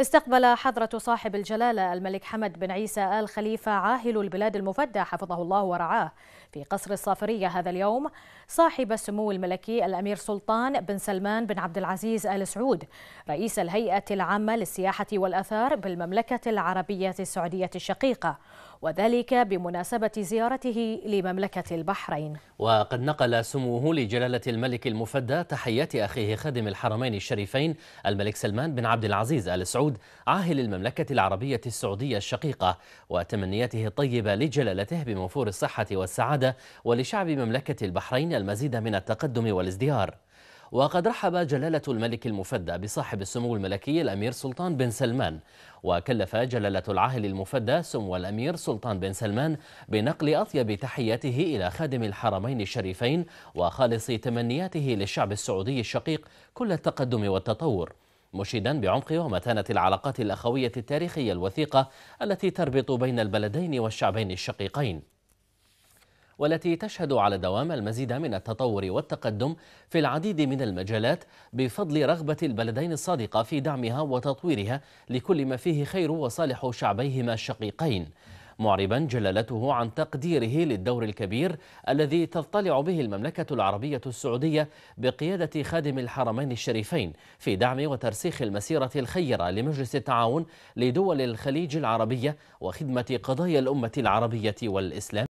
استقبل حضرة صاحب الجلالة الملك حمد بن عيسى آل خليفة عاهل البلاد المفدى حفظه الله ورعاه في قصر الصافرية هذا اليوم صاحب السمو الملكي الأمير سلطان بن سلمان بن عبد العزيز آل سعود رئيس الهيئة العامة للسياحة والأثار بالمملكة العربية السعودية الشقيقة وذلك بمناسبة زيارته لمملكة البحرين وقد نقل سموه لجلالة الملك المفدى تحيات أخيه خادم الحرمين الشريفين الملك سلمان بن عبد العزيز آل سعود سعود عاهل المملكة العربية السعودية الشقيقة وتمنياته الطيبة لجلالته بموفور الصحة والسعادة ولشعب مملكة البحرين المزيد من التقدم والازدهار وقد رحب جلالة الملك المفدى بصاحب السمو الملكي الأمير سلطان بن سلمان وكلف جلالة العاهل المفدى سمو الأمير سلطان بن سلمان بنقل أطيب تحياته إلى خادم الحرمين الشريفين وخالص تمنياته للشعب السعودي الشقيق كل التقدم والتطور مشيدا بعمق ومتانة العلاقات الأخوية التاريخية الوثيقة التي تربط بين البلدين والشعبين الشقيقين والتي تشهد على دوام المزيد من التطور والتقدم في العديد من المجالات بفضل رغبة البلدين الصادقة في دعمها وتطويرها لكل ما فيه خير وصالح شعبيهما الشقيقين معربا جلالته عن تقديره للدور الكبير الذي تضطلع به المملكة العربية السعودية بقيادة خادم الحرمين الشريفين في دعم وترسيخ المسيرة الخيرة لمجلس التعاون لدول الخليج العربية وخدمة قضايا الأمة العربية والإسلام